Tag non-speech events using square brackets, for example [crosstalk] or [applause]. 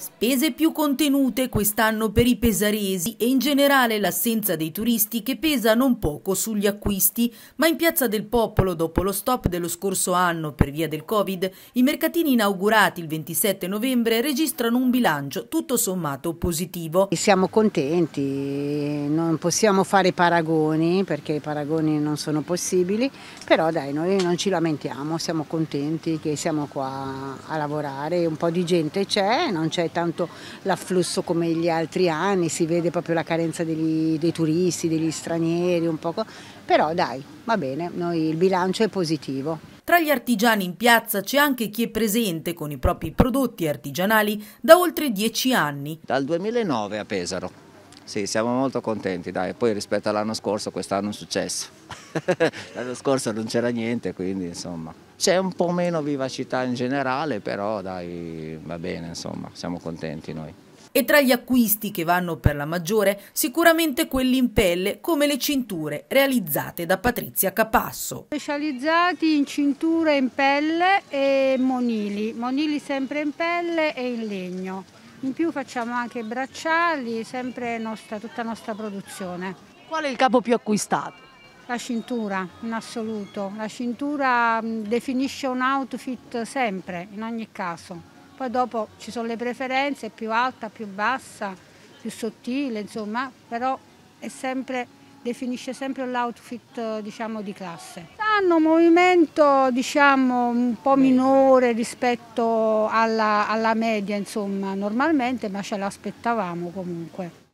Spese più contenute quest'anno per i pesaresi e in generale l'assenza dei turisti che pesa non poco sugli acquisti, ma in Piazza del Popolo dopo lo stop dello scorso anno per via del Covid, i mercatini inaugurati il 27 novembre registrano un bilancio tutto sommato positivo. Siamo contenti, non possiamo fare paragoni perché i paragoni non sono possibili, però dai noi non ci lamentiamo, siamo contenti che siamo qua a lavorare, un po' di gente c'è, non c'è tanto l'afflusso come gli altri anni, si vede proprio la carenza degli, dei turisti, degli stranieri un poco, però dai, va bene, noi, il bilancio è positivo. Tra gli artigiani in piazza c'è anche chi è presente con i propri prodotti artigianali da oltre dieci anni. Dal 2009 a Pesaro sì, siamo molto contenti, dai. Poi rispetto all'anno scorso, quest'anno è successo. [laughs] l'anno scorso non c'era niente, quindi insomma. C'è un po' meno vivacità in generale, però dai, va bene, insomma, siamo contenti noi. E tra gli acquisti che vanno per la maggiore, sicuramente quelli in pelle come le cinture realizzate da Patrizia Capasso. Specializzati in cinture in pelle e monili, monili sempre in pelle e in legno. In più facciamo anche bracciali, sempre nostra, tutta nostra produzione. Qual è il capo più acquistato? La cintura, in assoluto. La cintura mm, definisce un outfit sempre, in ogni caso. Poi dopo ci sono le preferenze, più alta, più bassa, più sottile, insomma, però sempre, definisce sempre l'outfit diciamo, di classe hanno movimento diciamo, un po' minore rispetto alla, alla media, insomma, normalmente, ma ce l'aspettavamo comunque.